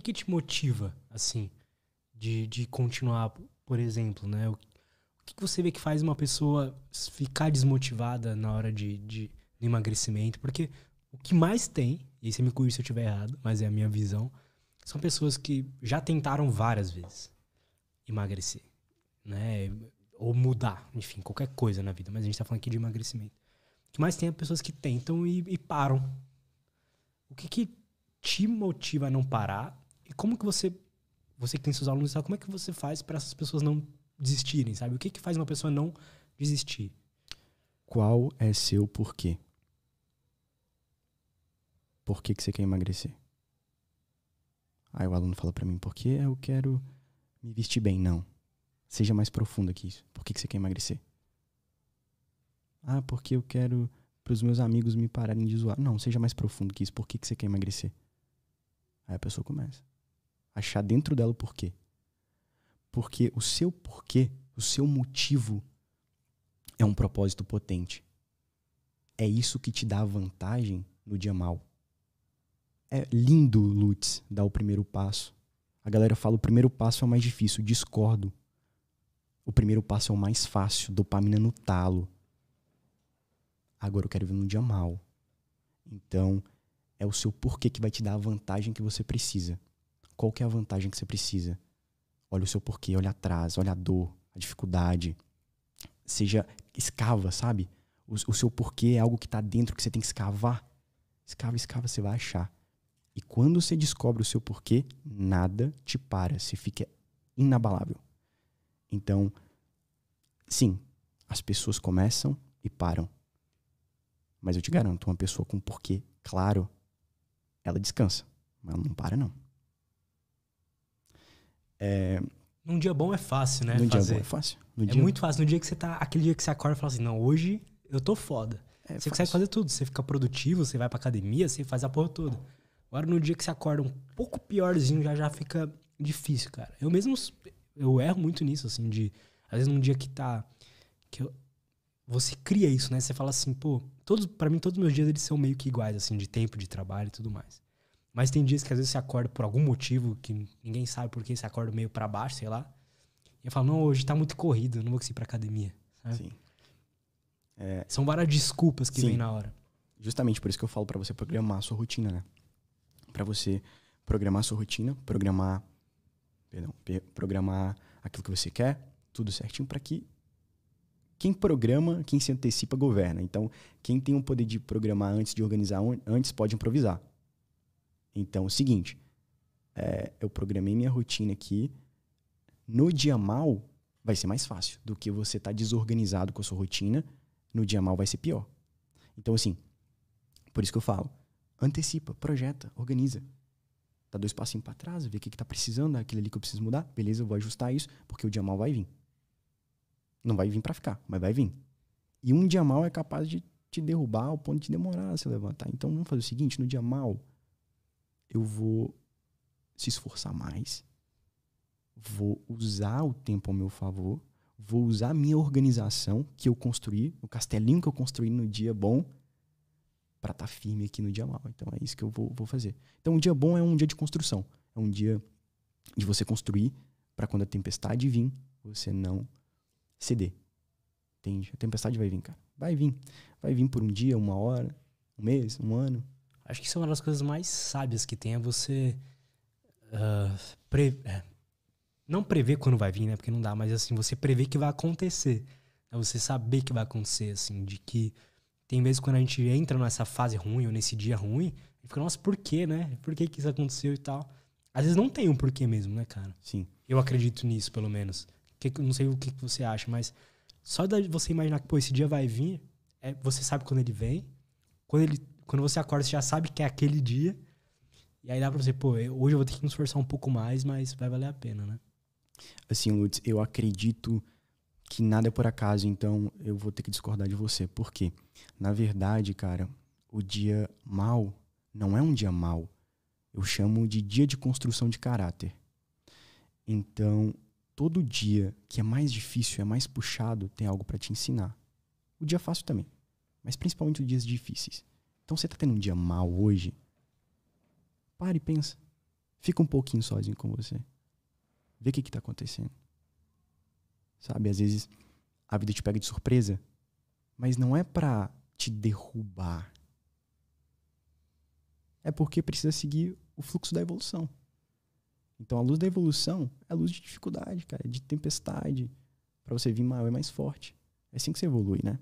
que, que te motiva, assim, de, de continuar, por exemplo, né? O, que, que você vê que faz uma pessoa ficar desmotivada na hora de, de, de emagrecimento? Porque o que mais tem, e você me corrija se eu estiver errado, mas é a minha visão, são pessoas que já tentaram várias vezes emagrecer, né? Ou mudar, enfim, qualquer coisa na vida, mas a gente tá falando aqui de emagrecimento. O que mais tem é pessoas que tentam e, e param. O que, que te motiva a não parar como que você, você que tem seus alunos, sabe, como é que você faz para essas pessoas não desistirem, sabe? O que que faz uma pessoa não desistir? Qual é seu porquê? Por que, que você quer emagrecer? Aí o aluno fala para mim, porque eu quero me vestir bem. Não. Seja mais profundo que isso. Por que, que você quer emagrecer? Ah, porque eu quero para os meus amigos me pararem de zoar. Não, seja mais profundo que isso. Por que, que você quer emagrecer? Aí a pessoa começa. Achar dentro dela o porquê. Porque o seu porquê, o seu motivo, é um propósito potente. É isso que te dá vantagem no dia mal. É lindo, Lutz, dar o primeiro passo. A galera fala o primeiro passo é o mais difícil. Discordo. O primeiro passo é o mais fácil. Dopamina no talo. Agora eu quero ver no dia mal. Então, é o seu porquê que vai te dar a vantagem que você precisa qual que é a vantagem que você precisa. Olha o seu porquê, olha atrás, olha a dor, a dificuldade. Seja, escava, sabe? O, o seu porquê é algo que está dentro que você tem que escavar. Escava, escava, você vai achar. E quando você descobre o seu porquê, nada te para, você fica inabalável. Então, sim, as pessoas começam e param. Mas eu te garanto, uma pessoa com porquê claro, ela descansa, mas ela não para não. É... Num dia bom é fácil, né? Num dia bom é fácil. No é dia... muito fácil. No dia que você tá. Aquele dia que você acorda e fala assim, não, hoje eu tô foda. É, você fácil. consegue fazer tudo. Você fica produtivo, você vai pra academia, você faz a porra toda. Agora, no dia que você acorda um pouco piorzinho, já já fica difícil, cara. Eu mesmo. Eu erro muito nisso, assim, de. Às vezes num dia que tá. Que eu, você cria isso, né? Você fala assim, pô, todos, para mim todos os meus dias eles são meio que iguais, assim, de tempo, de trabalho e tudo mais. Mas tem dias que às vezes você acorda por algum motivo que ninguém sabe por que você acorda meio para baixo, sei lá. E eu falo, não, hoje tá muito corrido, não vou conseguir ir pra academia. Sabe? Né? Sim. É... São várias desculpas que Sim. vem na hora. Justamente por isso que eu falo para você programar a sua rotina, né? Para você programar a sua rotina, programar perdão, programar aquilo que você quer, tudo certinho para que quem programa, quem se antecipa governa. Então, quem tem o poder de programar antes de organizar, antes pode improvisar. Então é o seguinte: é, eu programei minha rotina aqui. No dia mal, vai ser mais fácil do que você estar tá desorganizado com a sua rotina. No dia mal vai ser pior. Então, assim, por isso que eu falo: antecipa, projeta, organiza. dá dois passinhos para trás, vê o que, que tá precisando, aquilo ali que eu preciso mudar. Beleza, eu vou ajustar isso, porque o dia mal vai vir. Não vai vir para ficar, mas vai vir. E um dia mal é capaz de te derrubar ao ponto de demorar a se levantar. Então vamos fazer o seguinte: no dia mal, eu vou se esforçar mais, vou usar o tempo ao meu favor, vou usar a minha organização que eu construí, o castelinho que eu construí no dia bom, para estar tá firme aqui no dia mal. Então é isso que eu vou, vou fazer. Então, um dia bom é um dia de construção, é um dia de você construir para quando a tempestade vir, você não ceder. Entende? A tempestade vai vir, cara. Vai vir. Vai vir por um dia, uma hora, um mês, um ano, Acho que isso é uma das coisas mais sábias que tem, é você uh, pre é, não prever quando vai vir, né? Porque não dá, mas assim, você prever que vai acontecer. É você saber que vai acontecer, assim, de que tem vezes quando a gente entra nessa fase ruim ou nesse dia ruim, e fica, nossa, por quê, né? Por que, que isso aconteceu e tal? Às vezes não tem um porquê mesmo, né, cara? Sim. Eu acredito nisso, pelo menos. Que, não sei o que, que você acha, mas só de você imaginar que, pô, esse dia vai vir, é, você sabe quando ele vem, quando ele quando você acorda, você já sabe que é aquele dia. E aí dá pra você, pô, hoje eu vou ter que me esforçar um pouco mais, mas vai valer a pena, né? Assim, Lutz, eu acredito que nada é por acaso, então eu vou ter que discordar de você. Por quê? Na verdade, cara, o dia mal não é um dia mal. Eu chamo de dia de construção de caráter. Então, todo dia que é mais difícil, é mais puxado, tem algo para te ensinar. O dia fácil também, mas principalmente os dias difíceis. Então você tá tendo um dia mal hoje? Pare e pensa. Fica um pouquinho sozinho com você. Vê o que, que tá acontecendo. Sabe, às vezes a vida te pega de surpresa, mas não é pra te derrubar. É porque precisa seguir o fluxo da evolução. Então a luz da evolução é a luz de dificuldade, cara, de tempestade, para você vir maior e mais forte. É assim que você evolui, né?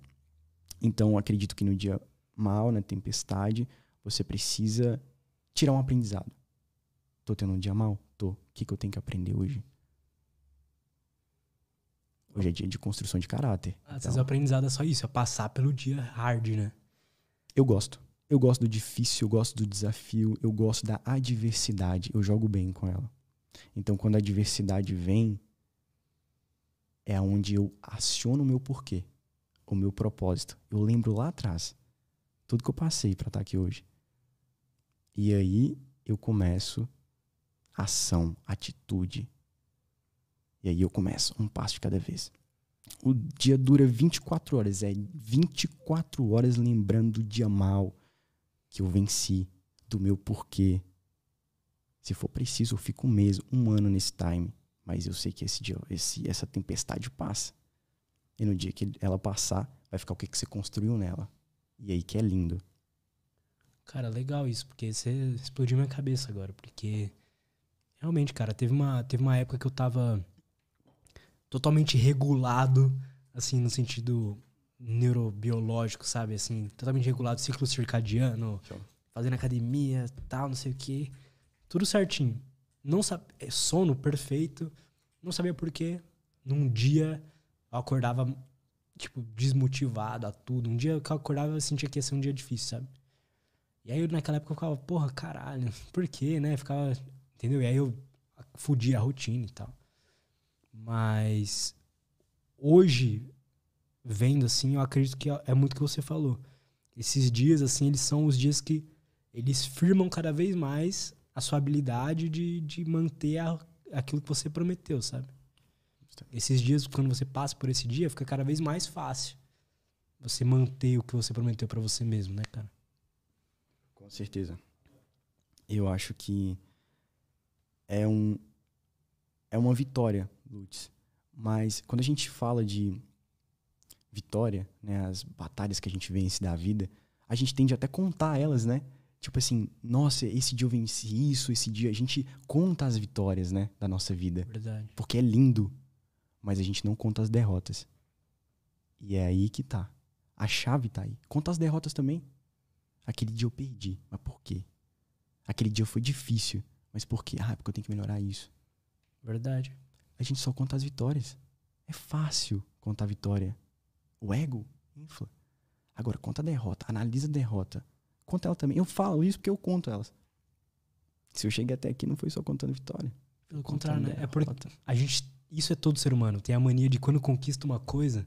Então acredito que no dia mal, na né, tempestade, você precisa tirar um aprendizado. Tô tendo um dia mal? Tô. O que, que eu tenho que aprender hoje? Hoje é dia de construção de caráter. Ah, então. Às então, vezes o aprendizado é só isso, é passar pelo dia hard, né? Eu gosto. Eu gosto do difícil, eu gosto do desafio, eu gosto da adversidade. Eu jogo bem com ela. Então, quando a adversidade vem, é onde eu aciono o meu porquê, o meu propósito. Eu lembro lá atrás tudo que eu passei para estar tá aqui hoje. E aí eu começo ação, atitude. E aí eu começo um passo de cada vez. O dia dura 24 horas, é 24 horas lembrando do dia mal que eu venci, do meu porquê. Se for preciso, eu fico um mês, um ano nesse time, mas eu sei que esse dia, esse, essa tempestade passa. E no dia que ela passar, vai ficar o que, que você construiu nela. E aí que é lindo. Cara, legal isso, porque você explodiu minha cabeça agora, porque realmente, cara, teve uma, teve uma época que eu tava totalmente regulado, assim, no sentido neurobiológico, sabe? Assim, totalmente regulado, ciclo circadiano, fazendo academia, tal, não sei o quê. Tudo certinho. Não sabe, é, sono perfeito, não sabia por quê. Num dia eu acordava tipo, desmotivado a tudo. Um dia que eu acordava, eu sentia que ia ser um dia difícil, sabe? E aí, eu, naquela época, eu ficava, porra, caralho, por quê, né? Ficava, entendeu? E aí eu fudia a rotina e tal. Mas hoje, vendo assim, eu acredito que é muito o que você falou. Esses dias, assim, eles são os dias que eles firmam cada vez mais a sua habilidade de, de manter a, aquilo que você prometeu, sabe? Então, esses dias, quando você passa por esse dia, fica cada vez mais fácil você manter o que você prometeu para você mesmo, né, cara? Com certeza. Eu acho que é um é uma vitória, Lutz. Mas quando a gente fala de vitória, né, as batalhas que a gente vence da vida, a gente tende até a contar elas, né? Tipo assim, nossa, esse dia eu venci isso, esse dia a gente conta as vitórias, né, da nossa vida. Verdade. Porque é lindo mas a gente não conta as derrotas. E é aí que tá. A chave tá aí. Conta as derrotas também. Aquele dia eu perdi, mas por quê? Aquele dia foi difícil, mas por quê? Ah, é porque eu tenho que melhorar isso. Verdade. A gente só conta as vitórias. É fácil contar a vitória. O ego infla. Agora, conta a derrota, analisa a derrota. Conta ela também. Eu falo isso porque eu conto elas. Se eu cheguei até aqui, não foi só contando vitória. Pelo contrário, né? É porque a gente isso é todo ser humano. Tem a mania de quando conquista uma coisa,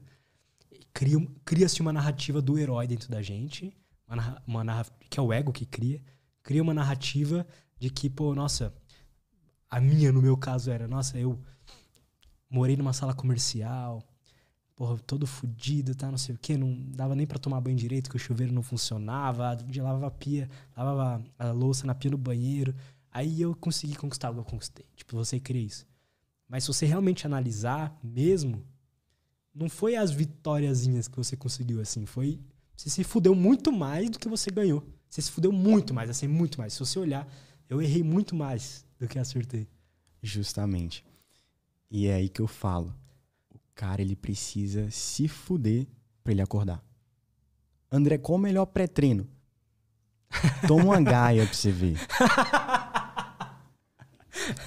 cria-se uma narrativa do herói dentro da gente, uma, uma que é o ego que cria, cria uma narrativa de que, pô, nossa, a minha no meu caso era, nossa, eu morei numa sala comercial, porra, todo fodido tá, não sei o quê, não dava nem para tomar banho direito, que o chuveiro não funcionava, de lavava a pia, lavava a louça na pia no banheiro. Aí eu consegui conquistar o que eu conquistei. Tipo, você cria isso. Mas se você realmente analisar mesmo, não foi as vitóriazinhas que você conseguiu assim, foi você se fudeu muito mais do que você ganhou. Você se fudeu muito mais, assim, muito mais. Se você olhar, eu errei muito mais do que acertei. Justamente. E é aí que eu falo. O cara, ele precisa se fuder para ele acordar. André, qual o melhor pré-treino? Toma uma gaia pra você ver.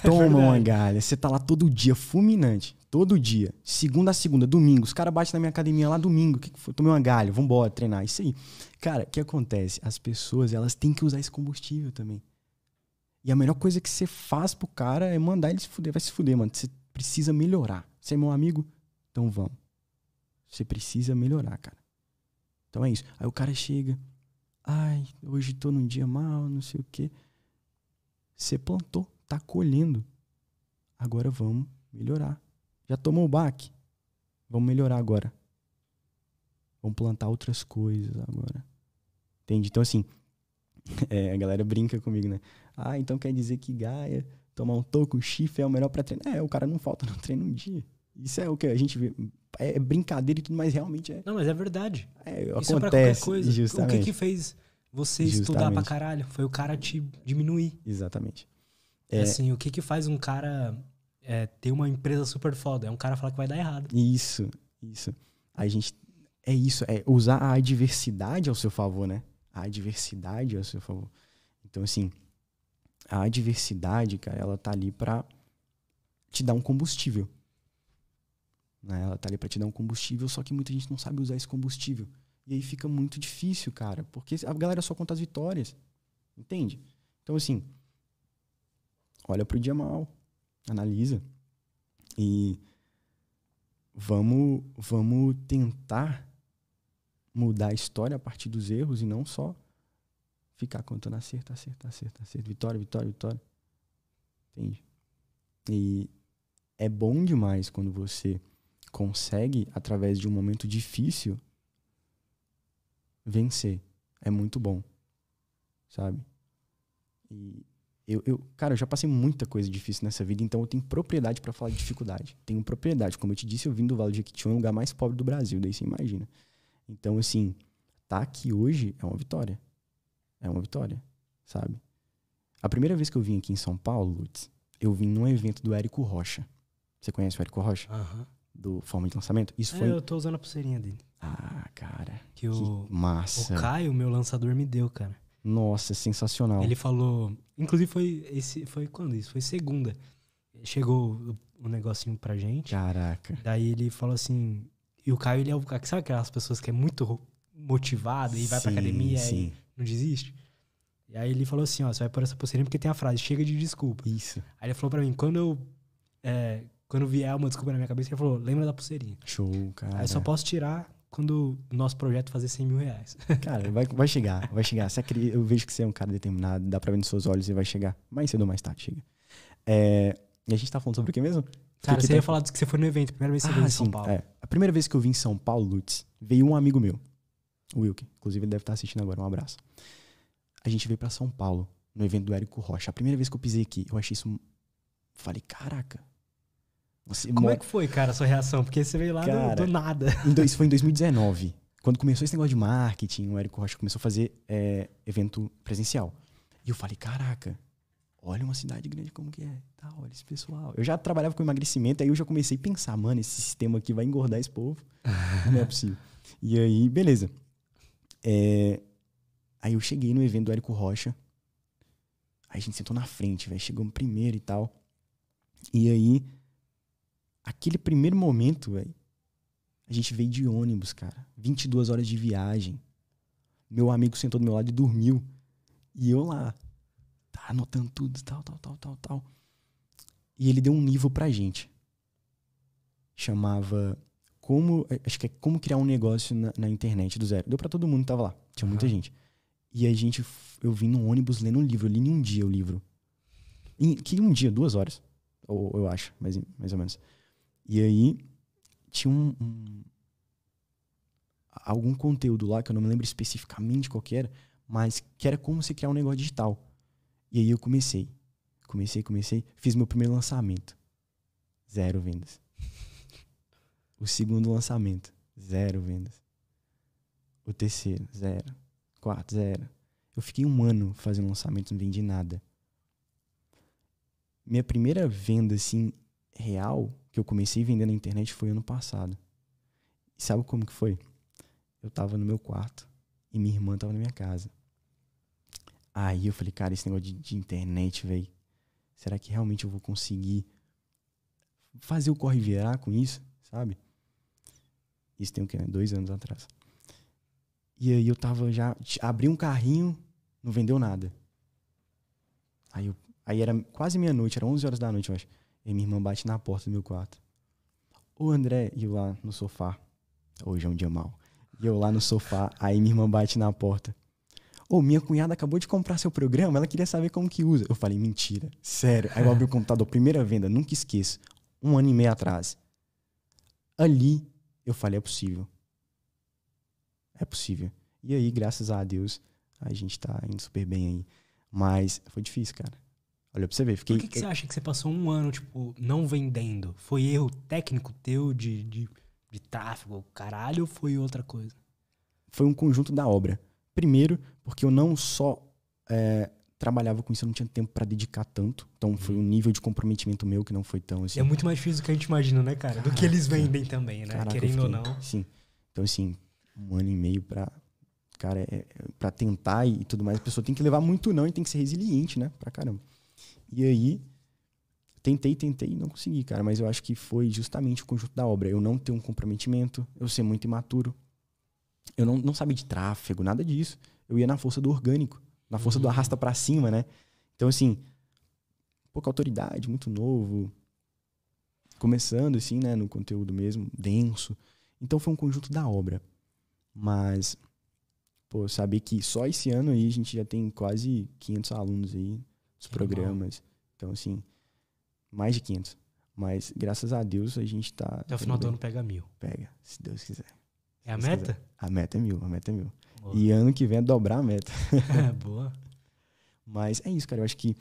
Toma é uma galha. Você tá lá todo dia, fulminante. Todo dia. Segunda a segunda, domingo. Os caras batem na minha academia lá domingo. que, que foi? Tomei uma galha, vambora treinar. Isso aí. Cara, o que acontece? As pessoas, elas têm que usar esse combustível também. E a melhor coisa que você faz pro cara é mandar ele se fuder. Vai se fuder, mano. Você precisa melhorar. Você é meu amigo? Então vamos. Você precisa melhorar, cara. Então é isso. Aí o cara chega. Ai, hoje tô num dia mal, não sei o quê. Você plantou. Tá colhendo. Agora vamos melhorar. Já tomou o baque? Vamos melhorar agora. Vamos plantar outras coisas agora. Entende? Então, assim, é, a galera brinca comigo, né? Ah, então quer dizer que Gaia, tomar um toco, chifre é o melhor para treinar. É, o cara não falta no treino um dia. Isso é o que a gente vê. É brincadeira e tudo, mas realmente é. Não, mas é verdade. É, Isso acontece, é pra coisa. Justamente. O que, que fez você justamente. estudar pra caralho? Foi o cara te diminuir. Exatamente. É, assim, o que que faz um cara é, ter uma empresa super foda? É um cara falar que vai dar errado. Isso, isso. A gente. É isso, é usar a adversidade ao seu favor, né? A adversidade ao seu favor. Então, assim, a adversidade, cara, ela tá ali pra te dar um combustível. Né? Ela tá ali pra te dar um combustível, só que muita gente não sabe usar esse combustível. E aí fica muito difícil, cara, porque a galera só conta as vitórias. Entende? Então, assim, olha pro dia mal, analisa. E vamos, vamos tentar mudar a história a partir dos erros e não só ficar contando acerto, acerto, acerto, acerto, vitória, vitória, vitória. Entende? E é bom demais quando você consegue, através de um momento difícil, vencer. É muito bom, sabe? E eu, eu, cara, eu já passei muita coisa difícil nessa vida, então eu tenho propriedade para falar de dificuldade. Tenho propriedade. Como eu te disse, eu vim do Vale do Jequitinhonha, o lugar mais pobre do Brasil, daí você imagina. Então, assim, tá aqui hoje é uma vitória. É uma vitória, sabe? A primeira vez que eu vim aqui em São Paulo, Lutz, eu vim num evento do Érico Rocha. Você conhece o Érico Rocha? Uhum. Do Forma de Lançamento? Isso é, foi. Eu tô usando a pulseirinha dele. Ah, cara. Que, que o... massa. O Caio, meu lançador, me deu, cara. Nossa, é sensacional. Ele falou. Inclusive, foi, esse, foi quando isso? Foi segunda. Chegou o negocinho pra gente. Caraca. Daí ele falou assim. E o Caio, ele é o. Sabe aquelas pessoas que é muito motivado e sim, vai pra academia sim. e não desiste? E aí ele falou assim: ó, você vai por essa pulseirinha porque tem a frase, chega de desculpa. Isso. Aí ele falou pra mim: quando eu. É, quando vier uma desculpa na minha cabeça, ele falou: lembra da pulseirinha. Show, cara. Aí só posso tirar quando o nosso projeto fazer 100 mil reais. Cara, vai, vai chegar, vai chegar. Você acredita, eu vejo que você é um cara determinado, dá pra ver nos seus olhos e vai chegar. Mais cedo ou mais tarde, chega. É, e a gente tá falando sobre o que mesmo? Cara, que você que tá... ia falar que você foi no evento, primeira vez que você ah, veio em ah, São Paulo. É. A primeira vez que eu vim em São Paulo, Lutz, veio um amigo meu, o Wilke. Inclusive, ele deve estar assistindo agora, um abraço. A gente veio para São Paulo, no evento do Érico Rocha. A primeira vez que eu pisei aqui, eu achei isso. Falei, caraca, você Como mora... é que foi, cara, a sua reação? Porque você veio lá cara, do, do nada. Isso foi em 2019. Quando começou esse negócio de marketing, o Érico Rocha começou a fazer é, evento presencial. E eu falei, caraca, olha uma cidade grande como que é. Tá, olha esse pessoal. Eu já trabalhava com emagrecimento, aí eu já comecei a pensar, mano, esse sistema aqui vai engordar esse povo. Não é possível. E aí, beleza. É... Aí eu cheguei no evento do Érico Rocha. Aí a gente sentou na frente, velho. Chegamos primeiro e tal. E aí aquele primeiro momento, velho, a gente veio de ônibus, cara. 22 horas de viagem. Meu amigo sentou do meu lado e dormiu. E eu lá, tá anotando tudo, tal, tal, tal, tal, tal. E ele deu um livro pra gente. Chamava como, é, acho que é como criar um negócio na, na internet do zero. Deu para todo mundo, tava lá. Tinha muita gente. E a gente, eu vim no ônibus lendo um livro. Eu li em um dia o livro. Em, que um dia, duas horas. Ou eu acho, mais, mais ou menos. E aí tinha um, um, algum conteúdo lá que eu não me lembro especificamente qual era, mas que era como se criar um negócio digital. E aí eu comecei, comecei, comecei, fiz meu primeiro lançamento, zero vendas. O segundo lançamento, zero vendas. O terceiro, zero. Quarto, zero. Eu fiquei um ano fazendo lançamento, não vendi nada. Minha primeira venda, assim, real que eu comecei a vender na internet foi ano passado. E sabe como que foi? Eu tava no meu quarto e minha irmã tava na minha casa. Aí eu falei, cara, esse negócio de, de internet, velho, será que realmente eu vou conseguir fazer o corre virar com isso, sabe? Isso tem o quê? Né? Dois anos atrás. E aí eu tava já. Abri um carrinho, não vendeu nada. Aí, eu, aí era quase meia-noite, era 11 horas da noite, eu acho. E minha irmã bate na porta do meu quarto. O André, e eu lá no sofá. Hoje é um dia mal. E eu lá no sofá, aí minha irmã bate na porta. Ô, oh, minha cunhada acabou de comprar seu programa, ela queria saber como que usa. Eu falei, mentira, sério. Aí eu abri o computador, primeira venda, nunca esqueço. Um ano e meio atrás. Ali, eu falei, é possível. É possível. E aí, graças a Deus, a gente tá indo super bem aí. Mas foi difícil, cara. Olha pra você ver. Fiquei... Por que, que, você acha que você passou um ano, tipo, não vendendo? Foi erro técnico teu de, de, de tráfego, caralho, ou foi outra coisa? Foi um conjunto da obra. Primeiro, porque eu não só é, trabalhava com isso, eu não tinha tempo para dedicar tanto. Então foi uhum. um nível de comprometimento meu que não foi tão assim. É muito mais difícil do que a gente imagina, né, cara? Caraca, do que eles vendem também, né? Caraca, Querendo fiquei, ou não. Sim. Então, assim, um ano e meio pra. Cara, é, é, pra tentar e tudo mais, a pessoa tem que levar muito não e tem que ser resiliente, né? Pra caramba. E aí, tentei, tentei e não consegui, cara. Mas eu acho que foi justamente o conjunto da obra. Eu não ter um comprometimento, eu ser muito imaturo. Eu não, não sabia de tráfego, nada disso. Eu ia na força do orgânico, na força uhum. do arrasta para cima, né? Então, assim, pouca autoridade, muito novo. Começando, assim, né, no conteúdo mesmo, denso. Então foi um conjunto da obra. Mas, pô, saber que só esse ano aí a gente já tem quase 500 alunos aí, os que programas. Então, assim, mais de 500. Mas, graças a Deus, a gente tá... Até o final do ano pega mil. Pega, se Deus quiser. É a meta? Quiser. A meta é mil, a meta é mil. Boa. E ano que vem é dobrar a meta. É, boa. Mas é isso, cara. Eu acho que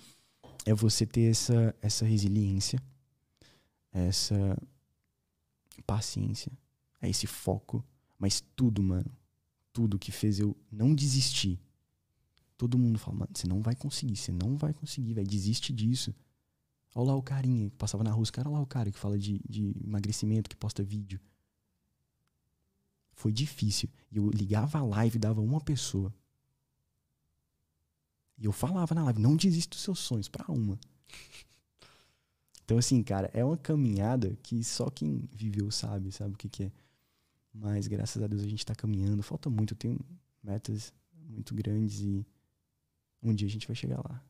é você ter essa, essa resiliência, essa paciência, é esse foco. Mas tudo, mano, tudo que fez eu não desistir Todo mundo fala, mano, você não vai conseguir, você não vai conseguir, velho, desiste disso. Olha lá o carinha que passava na rua, os caras lá o cara que fala de, de emagrecimento, que posta vídeo. Foi difícil. E eu ligava a live, dava uma pessoa. E eu falava na live, não desista dos seus sonhos, para uma. Então, assim, cara, é uma caminhada que só quem viveu sabe, sabe o que, que é. Mas graças a Deus a gente tá caminhando. Falta muito, eu tenho metas muito grandes e um dia a gente vai chegar lá.